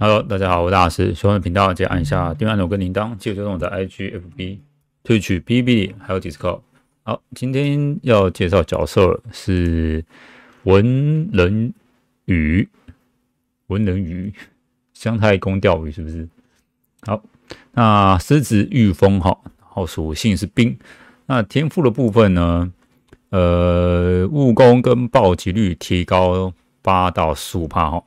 Hello，大家好，我是大师。喜欢的频道记得按一下订阅按钮跟铃铛，记得追踪我的 IGFB，退取 BB 还有 Discord。好，今天要介绍角色是文人鱼，文人鱼，姜太公钓鱼是不是？好，那狮子御风哈，然后属性是冰，那天赋的部分呢，呃，物攻跟暴击率提高八到十五帕哈。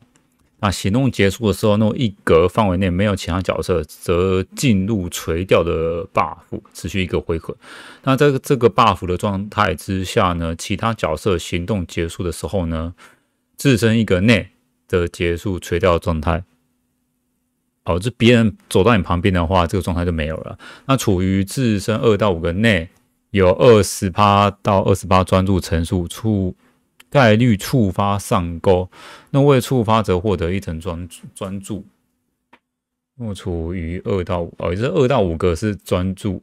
那行动结束的时候，那一格范围内没有其他角色，则进入垂钓的 buff，持续一个回合。那在这个 buff 的状态之下呢，其他角色行动结束的时候呢，自身一格内，的结束垂钓状态。哦，这别人走到你旁边的话，这个状态就没有了。那处于自身二到五个内，有二十趴到二十八专注层数出。概率触发上钩，那未触发则获得一层专注。专注，我处于二到五，哦，是二到五个是专注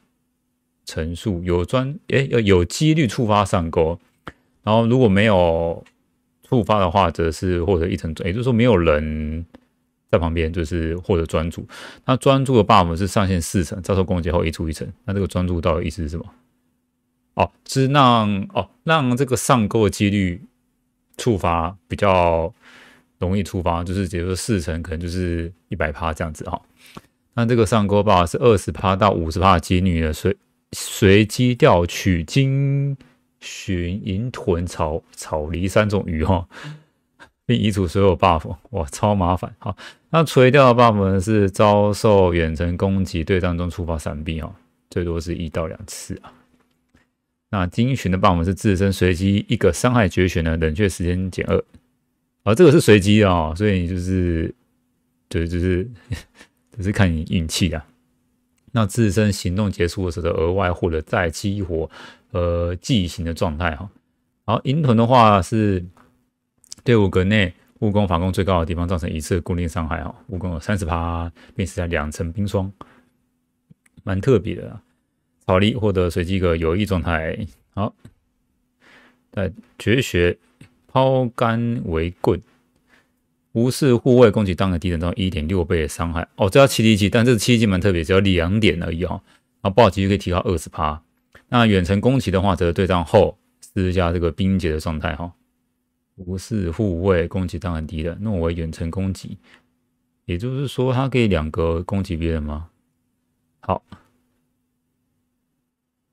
层数，有专，诶，有有几率触发上钩。然后如果没有触发的话，则是获得一层，也就是说没有人在旁边，就是获得专注。那专注的 buff 是上限四层，遭受攻击后移出一层。那这个专注到底意思是什么？哦，是让哦让这个上钩的几率。触发比较容易触发，就是比如说四成可能就是一百趴这样子哈。那这个上钩 buff 是二十趴到五十趴几率的随随机钓取金鲟、银豚、草草鱼三种鱼哈，并移除所有 buff，哇，超麻烦。好，那垂钓的 buff 呢是遭受远程攻击对战中触发闪避哦，最多是一到两次啊。那精英群的 buff 是自身随机一个伤害绝学的冷却时间减二，啊，这个是随机的，哦，所以你就是，对，就是，只 是看你运气啊。那自身行动结束的时候，额外获得再激活呃记忆型的状态哈。然后鹰的话是队伍格内物工法攻最高的地方造成一次固定伤害哦，物工有三十趴，并且在两层冰霜，蛮特别的。考虑获得随机个有益状态。好，在绝学抛竿为棍，无视护卫攻击，当前敌人到一点六倍的伤害。哦，这叫七级技，但这七级技蛮特别，只要两点而已哦。啊，暴击就可以提高二十趴。那远程攻击的话，则对战后施加这个冰结的状态哈。无视护卫攻击，当然敌人，那我远程攻击，也就是说，它可以两个攻击别人吗？好。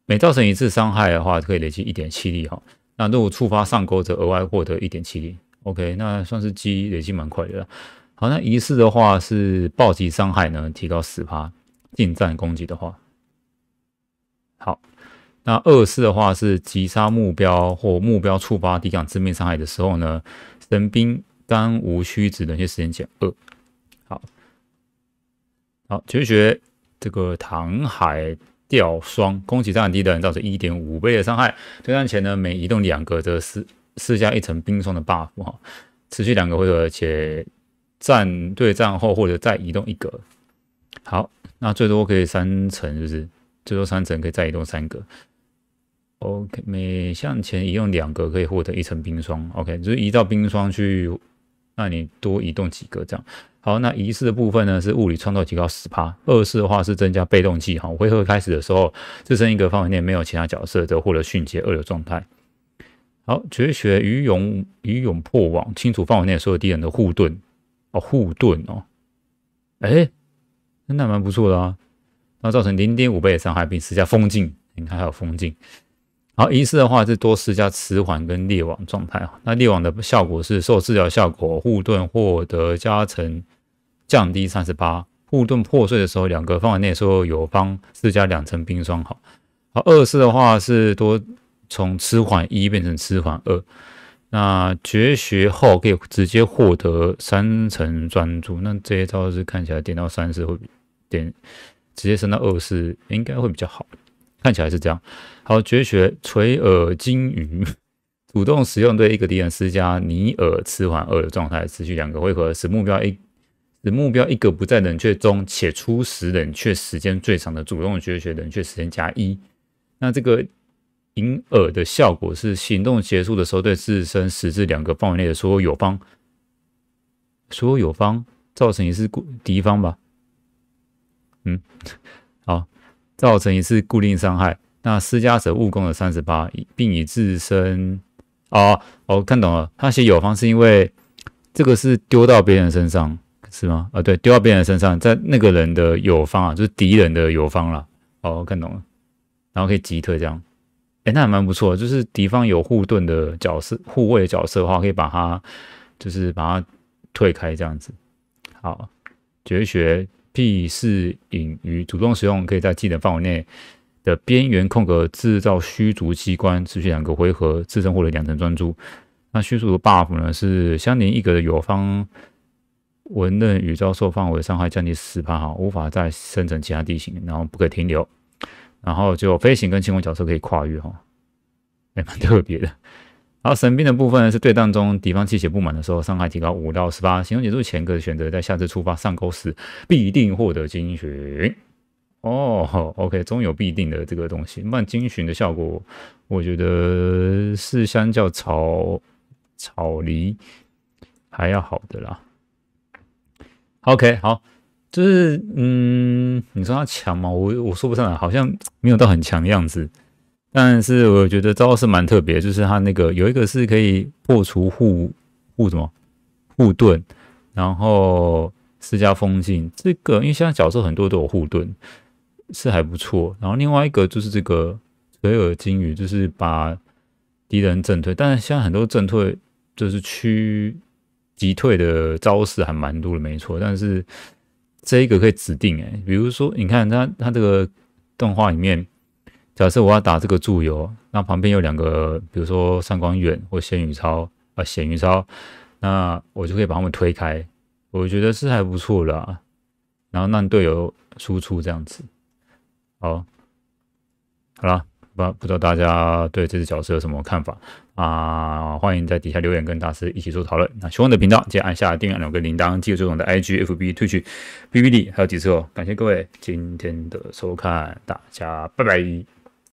每造成一次伤害的话，可以累积一点气力哈。那如果触发上钩，则额外获得一点气力。OK，那算是积累积蛮快的。好，那一次的话是暴击伤害呢，提高十趴。近战攻击的话，好，那二次的话是击杀目标或目标触发抵挡致命伤害的时候呢，神兵干无需指冷却时间减二。好，好，绝学这个唐海。掉霜，攻击伤害低的人造成一点五倍的伤害。对战前呢，每移动两格，则施施加一层冰霜的 buff 哈，持续两个回合且战对战后或者再移动一格。好，那最多可以三层，就是？最多三层可以再移动三格。OK，每向前移动两格可以获得一层冰霜。OK，就是移到冰霜去。那你多移动几个这样，好。那一式的部分呢是物理创造提高十趴，二式的话是增加被动技哈。回合开始的时候，自身一个范围内没有其他角色，则获得迅捷二流状态。好，绝学鱼勇鱼勇破网，清除范围内所有敌人的护盾哦，护盾哦。哎，那蛮不错的啊。那造成零点五倍的伤害，并施加封禁。你看还有封禁。好，一式的话是多施加迟缓跟裂网状态啊，那裂网的效果是受治疗效果护盾获得加成降低三十八，护盾破碎的时候两个范围内所有友方施加两层冰霜。好，二式的话是多从迟缓一变成迟缓二，那绝学后可以直接获得三层专注，那这一招是看起来点到三十会点直接升到二式应该会比较好。看起来是这样。好，绝学垂耳金鱼，主动使用对一个敌人施加尼尔迟缓二的状态，持续两个回合，使目标一使目标一个不在冷却中且初始冷却时间最长的主动绝学冷却时间加一。那这个银耳的效果是行动结束的时候对自身实质两个范围内的所有友方，所有友方造成也是敌方吧？嗯。造成一次固定伤害，那施加者误攻的三十八，并以自身哦，我看懂了。他写友方是因为这个是丢到别人身上是吗？啊，对，丢到别人身上，在那个人的友方啊，就是敌人的友方了。哦，看懂了。然后可以击退这样，哎，那还蛮不错，就是敌方有护盾的角色、护卫的角色的话，可以把它就是把它退开这样子。好，绝学。避视隐于主动使用可以在技能范围内的边缘空格制造虚竹机关，持续两个回合，自身获得两层专注。那虚竹的 buff 呢？是相邻一格的友方文刃与遭受范围伤害降低十八，哈，无法再生成其他地形，然后不可停留。然后就飞行跟轻功角色可以跨越，哈，也蛮特别的。然后神兵的部分是对当中敌方气血不满的时候，伤害提高五到十八。形容结束前格选择在下次触发上钩时，必定获得精血。哦，好，OK，总有必定的这个东西。那精巡的效果，我觉得是相较草草离还要好的啦。OK，好，就是嗯，你说它强吗？我我说不上来，好像没有到很强的样子。但是我觉得招式蛮特别，就是他那个有一个是可以破除护护什么护盾，然后施加封禁。这个因为现在角色很多都有护盾，是还不错。然后另外一个就是这个有的金鱼，就是把敌人震退。但是现在很多震退就是驱击退的招式还蛮多的，没错。但是这一个可以指定，哎，比如说你看他他这个动画里面。假设我要打这个助游，那旁边有两个，比如说上官远或咸鱼超啊，咸鱼超，那我就可以把他们推开，我觉得是还不错啦。然后让队友输出这样子，好，好了，不不知道大家对这只角色有什么看法啊？欢迎在底下留言，跟大师一起做讨论。那喜欢的频道记得按下订阅钮跟铃铛，记得追踪我的 IG、FB、推取、BBD，还有几次哦。感谢各位今天的收看，大家拜拜。